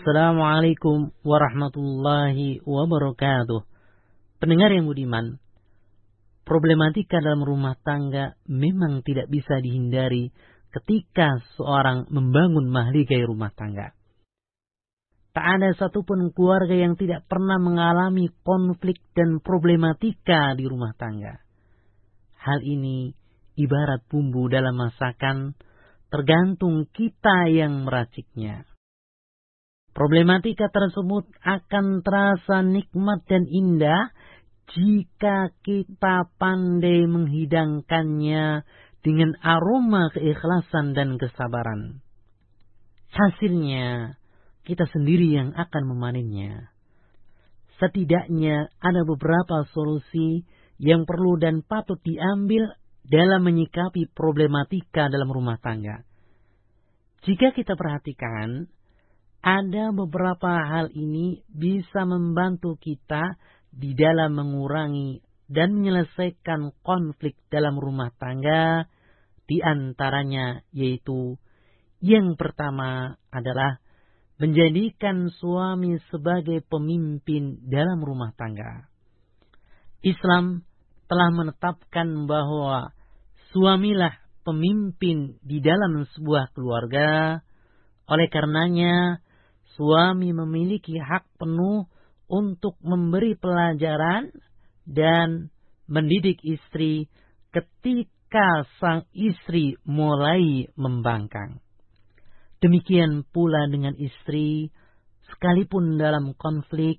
Assalamualaikum warahmatullahi wabarakatuh. Pendengar yang budiman, problematika dalam rumah tangga memang tidak bisa dihindari ketika seorang membangun mahligai rumah tangga. Tak ada satupun keluarga yang tidak pernah mengalami konflik dan problematika di rumah tangga. Hal ini ibarat bumbu dalam masakan, tergantung kita yang meraciknya. Problematika tersebut akan terasa nikmat dan indah jika kita pandai menghidangkannya dengan aroma keikhlasan dan kesabaran. Hasilnya, kita sendiri yang akan memanennya. Setidaknya ada beberapa solusi yang perlu dan patut diambil dalam menyikapi problematika dalam rumah tangga. Jika kita perhatikan, ada beberapa hal ini bisa membantu kita di dalam mengurangi dan menyelesaikan konflik dalam rumah tangga, di antaranya yaitu yang pertama adalah menjadikan suami sebagai pemimpin dalam rumah tangga. Islam telah menetapkan bahwa suamilah pemimpin di dalam sebuah keluarga, oleh karenanya Suami memiliki hak penuh untuk memberi pelajaran dan mendidik istri ketika sang istri mulai membangkang. Demikian pula dengan istri, sekalipun dalam konflik,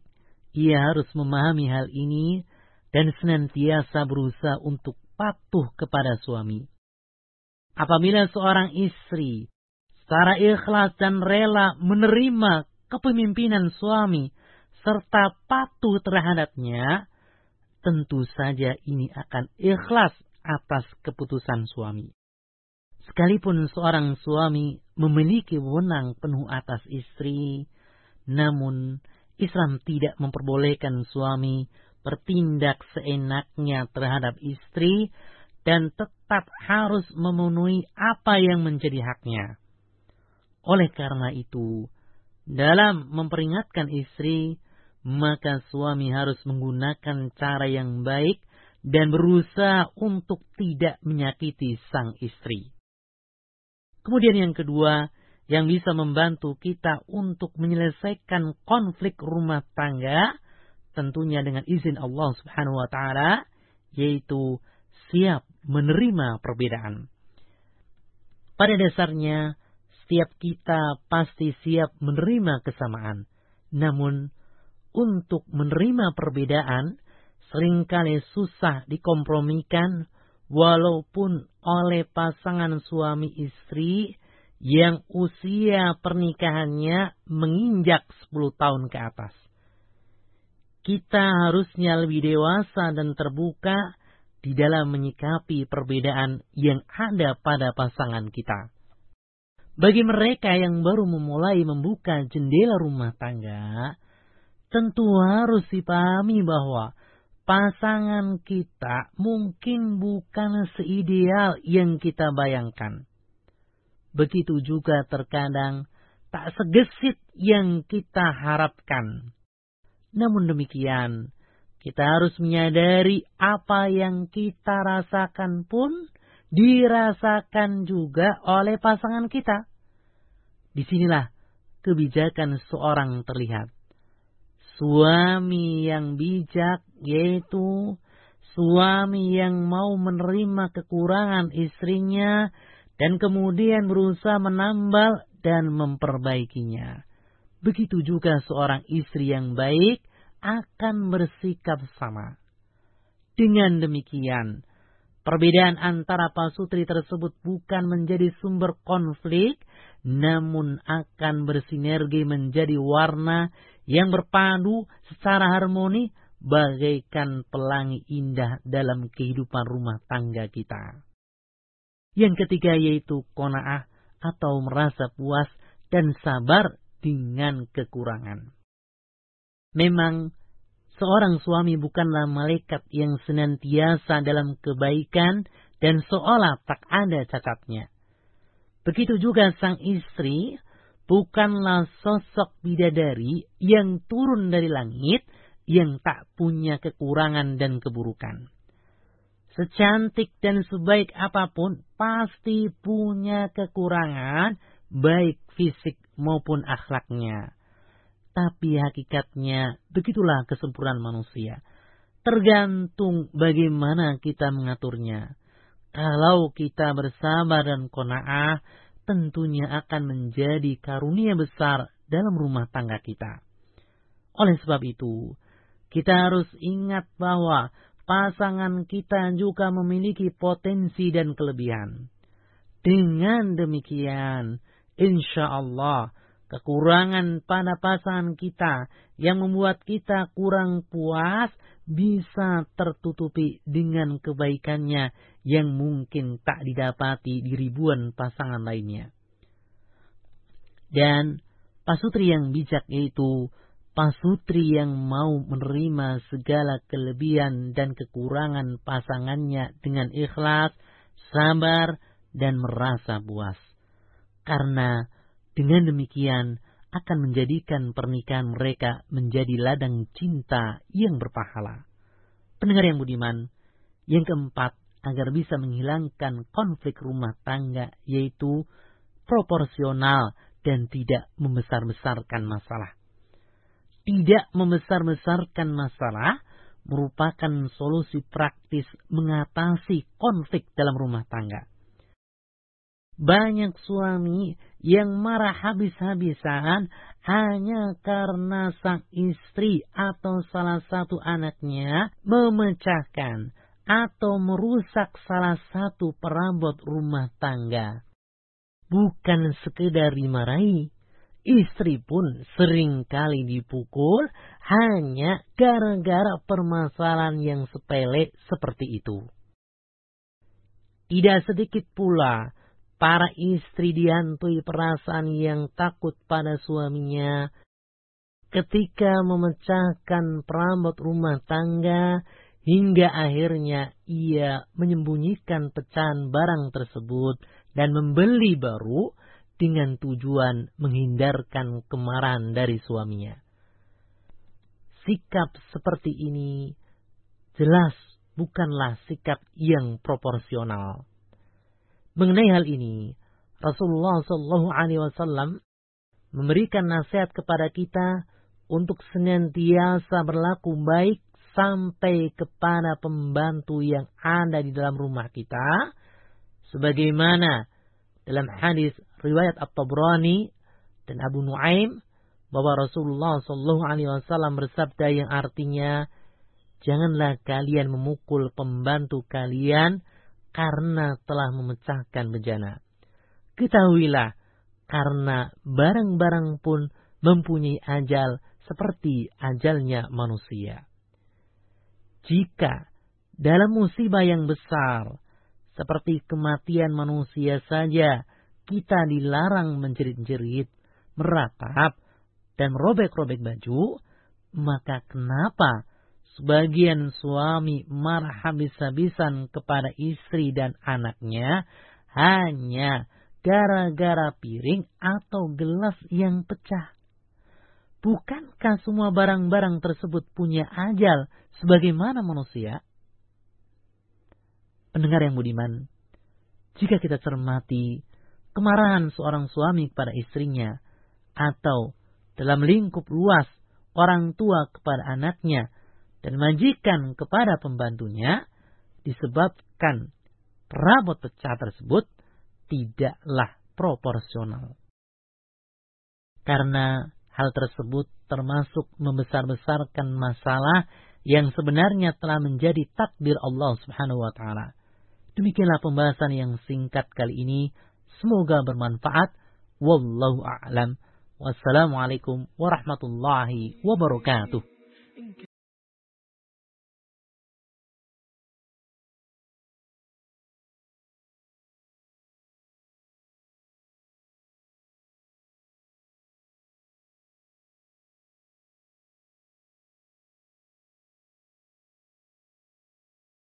ia harus memahami hal ini dan senantiasa berusaha untuk patuh kepada suami. Apabila seorang istri secara ikhlas dan rela menerima kepemimpinan suami serta patuh terhadapnya, tentu saja ini akan ikhlas atas keputusan suami. Sekalipun seorang suami memiliki wewenang penuh atas istri, namun Islam tidak memperbolehkan suami bertindak seenaknya terhadap istri dan tetap harus memenuhi apa yang menjadi haknya. Oleh karena itu, dalam memperingatkan istri, maka suami harus menggunakan cara yang baik dan berusaha untuk tidak menyakiti sang istri. Kemudian yang kedua, yang bisa membantu kita untuk menyelesaikan konflik rumah tangga tentunya dengan izin Allah Subhanahu wa taala yaitu siap menerima perbedaan. Pada dasarnya setiap kita pasti siap menerima kesamaan. Namun, untuk menerima perbedaan, seringkali susah dikompromikan walaupun oleh pasangan suami istri yang usia pernikahannya menginjak 10 tahun ke atas. Kita harusnya lebih dewasa dan terbuka di dalam menyikapi perbedaan yang ada pada pasangan kita. Bagi mereka yang baru memulai membuka jendela rumah tangga, tentu harus dipahami bahwa pasangan kita mungkin bukan seideal yang kita bayangkan. Begitu juga terkadang tak segesit yang kita harapkan. Namun demikian, kita harus menyadari apa yang kita rasakan pun dirasakan juga oleh pasangan kita. Disinilah kebijakan seorang terlihat. Suami yang bijak yaitu suami yang mau menerima kekurangan istrinya dan kemudian berusaha menambal dan memperbaikinya. Begitu juga seorang istri yang baik akan bersikap sama. Dengan demikian, perbedaan antara pasutri tersebut bukan menjadi sumber konflik, namun akan bersinergi menjadi warna yang berpadu secara harmoni bagaikan pelangi indah dalam kehidupan rumah tangga kita. Yang ketiga yaitu kona'ah atau merasa puas dan sabar dengan kekurangan. Memang seorang suami bukanlah malaikat yang senantiasa dalam kebaikan dan seolah tak ada cacatnya. Begitu juga sang istri bukanlah sosok bidadari yang turun dari langit yang tak punya kekurangan dan keburukan. Secantik dan sebaik apapun pasti punya kekurangan baik fisik maupun akhlaknya. Tapi hakikatnya begitulah kesempurnaan manusia. Tergantung bagaimana kita mengaturnya. Kalau kita bersabar dan kona'ah, tentunya akan menjadi karunia besar dalam rumah tangga kita. Oleh sebab itu, kita harus ingat bahwa pasangan kita juga memiliki potensi dan kelebihan. Dengan demikian, insya Allah, kekurangan pada pasangan kita yang membuat kita kurang puas bisa tertutupi dengan kebaikannya yang mungkin tak didapati di ribuan pasangan lainnya. Dan pasutri yang bijak itu, pasutri yang mau menerima segala kelebihan dan kekurangan pasangannya dengan ikhlas, sabar, dan merasa puas. Karena dengan demikian, akan menjadikan pernikahan mereka menjadi ladang cinta yang berpahala. Pendengar yang budiman, yang keempat, agar bisa menghilangkan konflik rumah tangga, yaitu proporsional dan tidak membesar-besarkan masalah. Tidak membesar-besarkan masalah merupakan solusi praktis mengatasi konflik dalam rumah tangga. Banyak suami yang marah habis-habisan hanya karena sang istri atau salah satu anaknya memecahkan atau merusak salah satu perabot rumah tangga. Bukan sekedar dimarahi, istri pun seringkali dipukul hanya gara-gara permasalahan yang sepele seperti itu. Tidak sedikit pula Para istri dihantui perasaan yang takut pada suaminya. Ketika memecahkan perambut rumah tangga, hingga akhirnya ia menyembunyikan pecahan barang tersebut dan membeli baru dengan tujuan menghindarkan kemarahan dari suaminya. Sikap seperti ini jelas bukanlah sikap yang proporsional. Mengenai hal ini, Rasulullah Shallallahu Alaihi Wasallam memberikan nasihat kepada kita untuk senantiasa berlaku baik sampai kepada pembantu yang ada di dalam rumah kita sebagaimana dalam hadis riwayat At-Tabrani dan Abu Nuaim bahwa Rasulullah Shallallahu alaihi wasallam bersabda yang artinya janganlah kalian memukul pembantu kalian karena telah memecahkan bejana. Ketahuilah, karena barang-barang pun mempunyai ajal seperti ajalnya manusia. Jika dalam musibah yang besar, seperti kematian manusia saja, kita dilarang menjerit-jerit, meratap, dan merobek-robek baju, maka kenapa sebagian suami marah habis-habisan kepada istri dan anaknya hanya gara-gara piring atau gelas yang pecah. Bukankah semua barang-barang tersebut punya ajal sebagaimana manusia? Pendengar yang budiman, jika kita cermati kemarahan seorang suami kepada istrinya atau dalam lingkup luas orang tua kepada anaknya dan majikan kepada pembantunya disebabkan perabot pecah tersebut tidaklah proporsional. Karena hal tersebut termasuk membesar-besarkan masalah yang sebenarnya telah menjadi takdir Allah Subhanahu wa taala. Demikianlah pembahasan yang singkat kali ini. Semoga bermanfaat. Wallahu a'lam. Wassalamualaikum warahmatullahi wabarakatuh.